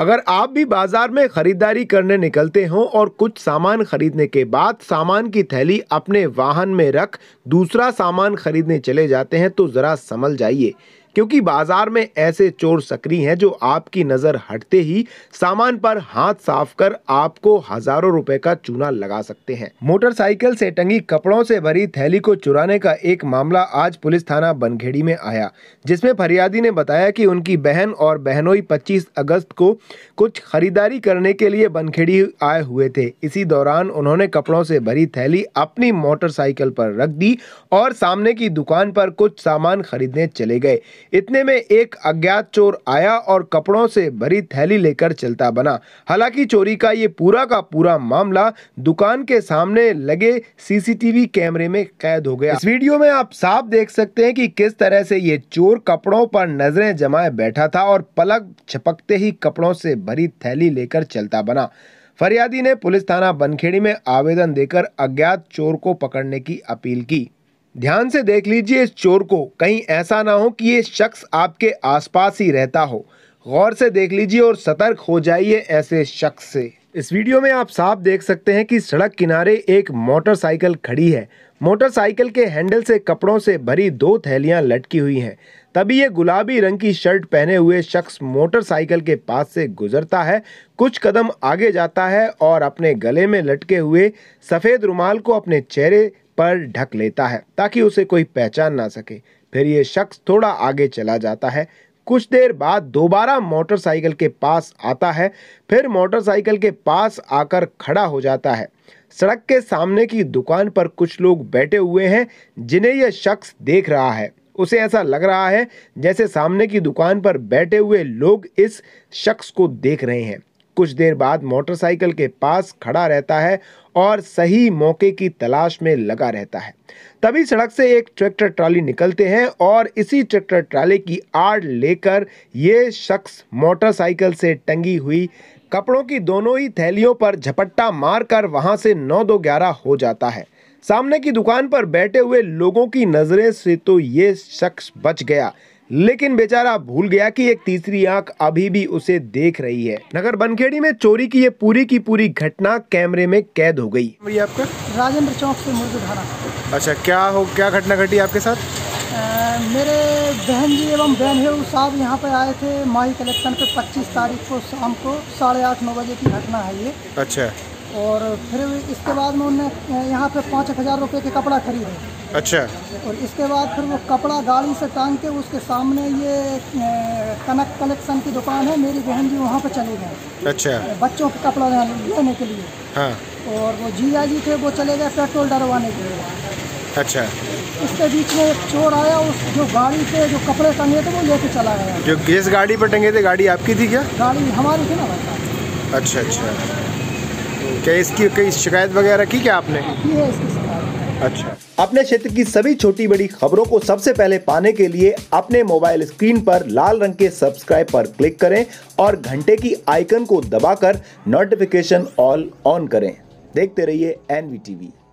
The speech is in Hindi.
अगर आप भी बाजार में खरीदारी करने निकलते हो और कुछ सामान खरीदने के बाद सामान की थैली अपने वाहन में रख दूसरा सामान खरीदने चले जाते हैं तो ज़रा समझ जाइए क्योंकि बाजार में ऐसे चोर सक्रिय हैं जो आपकी नज़र हटते ही सामान पर हाथ साफ कर आपको हजारों रुपए का चूना लगा सकते हैं मोटरसाइकिल से टंगी कपड़ों से भरी थैली को चुराने का एक मामला आज पुलिस थाना बनखेड़ी में आया जिसमें फरियादी ने बताया कि उनकी बहन और बहनोई 25 अगस्त को कुछ खरीदारी करने के लिए बनखेड़ी आए हुए थे इसी दौरान उन्होंने कपड़ों से भरी थैली अपनी मोटरसाइकिल पर रख दी और सामने की दुकान पर कुछ सामान खरीदने चले गए इतने में एक अज्ञात चोर आया और कपड़ों से भरी थैली लेकर चलता बना हालांकि चोरी का ये पूरा का पूरा मामला दुकान के सामने लगे सीसीटीवी कैमरे में कैद हो गया इस वीडियो में आप साफ देख सकते हैं कि किस तरह से ये चोर कपड़ों पर नजरें जमाए बैठा था और पलक छपकते ही कपड़ों से भरी थैली लेकर चलता बना फरियादी ने पुलिस थाना बनखेड़ी में आवेदन देकर अज्ञात चोर को पकड़ने की अपील की ध्यान से देख लीजिए इस चोर को कहीं ऐसा ना हो कि ये शख्स आपके आसपास ही रहता हो गौर से देख लीजिए और सतर्क हो जाइए ऐसे शख्स से इस वीडियो में आप साफ देख सकते हैं कि सड़क किनारे एक मोटरसाइकिल खड़ी है मोटरसाइकिल के हैंडल से कपड़ों से भरी दो थैलियां लटकी हुई हैं तभी ये गुलाबी रंग की शर्ट पहने हुए शख्स मोटरसाइकिल के पास से गुजरता है कुछ कदम आगे जाता है और अपने गले में लटके हुए सफ़ेद रुमाल को अपने चेहरे पर ढक लेता है ताकि उसे कोई पहचान ना सके फिर ये शख्स थोड़ा आगे चला जाता है कुछ देर बाद दोबारा मोटरसाइकिल के पास आता है फिर मोटरसाइकिल के पास आकर खड़ा हो जाता है सड़क के सामने की दुकान पर कुछ लोग बैठे हुए हैं जिन्हें यह शख्स देख रहा है उसे ऐसा लग रहा है जैसे सामने की दुकान पर बैठे हुए लोग इस शख्स को देख रहे हैं कुछ देर बाद मोटरसाइकिल के पास खड़ा रहता है और सही मौके की तलाश में लगा रहता है तभी सड़क से एक ट्रैक्टर ट्राली निकलते हैं और इसी ट्रैक्टर ट्राली की आड़ लेकर ये शख्स मोटरसाइकिल से टंगी हुई कपड़ों की दोनों ही थैलियों पर झपट्टा मारकर वहां से नौ दो ग्यारह हो जाता है सामने की दुकान पर बैठे हुए लोगों की नज़रें से तो ये शख्स बच गया लेकिन बेचारा भूल गया कि एक तीसरी आंख अभी भी उसे देख रही है नगर बनखेड़ी में चोरी की ये पूरी की पूरी घटना कैमरे में कैद हो गई ये आपका राजेंद्र चौक से मुझे धारा अच्छा क्या हो क्या घटना घटी आपके साथ आ, मेरे बहन जी एवं बहन साहब यहाँ पे आए थे माही कलेक्शन पे 25 तारीख को शाम को साढ़े आठ नौ बजे की घटना है ये अच्छा और फिर इसके बाद में उनने यहाँ पे पाँच एक हज़ार रुपये के कपड़ा खरीदा अच्छा और इसके बाद फिर वो कपड़ा गाड़ी से टांग के उसके सामने ये कनक कलेक्शन की दुकान है मेरी बहन जी वहाँ पे चले गए अच्छा बच्चों के कपड़ा लेने के लिए हाँ और वो जिया जी थे वो चले गए पेट्रोल डरवाने के लिए अच्छा उसके बीच में एक चोर आया उस जो गाड़ी पे जो कपड़े टंगे थे वो लेके चला गया जो गैस गाड़ी पे टंगे थे गाड़ी आपकी थी क्या गाड़ी हमारी थी ना अच्छा अच्छा क्या इसकी कई शिकायत वगैरह की क्या आपने अच्छा अपने क्षेत्र की सभी छोटी बड़ी खबरों को सबसे पहले पाने के लिए अपने मोबाइल स्क्रीन पर लाल रंग के सब्सक्राइब पर क्लिक करें और घंटे की आइकन को दबाकर नोटिफिकेशन ऑल ऑन करें देखते रहिए एनवी टीवी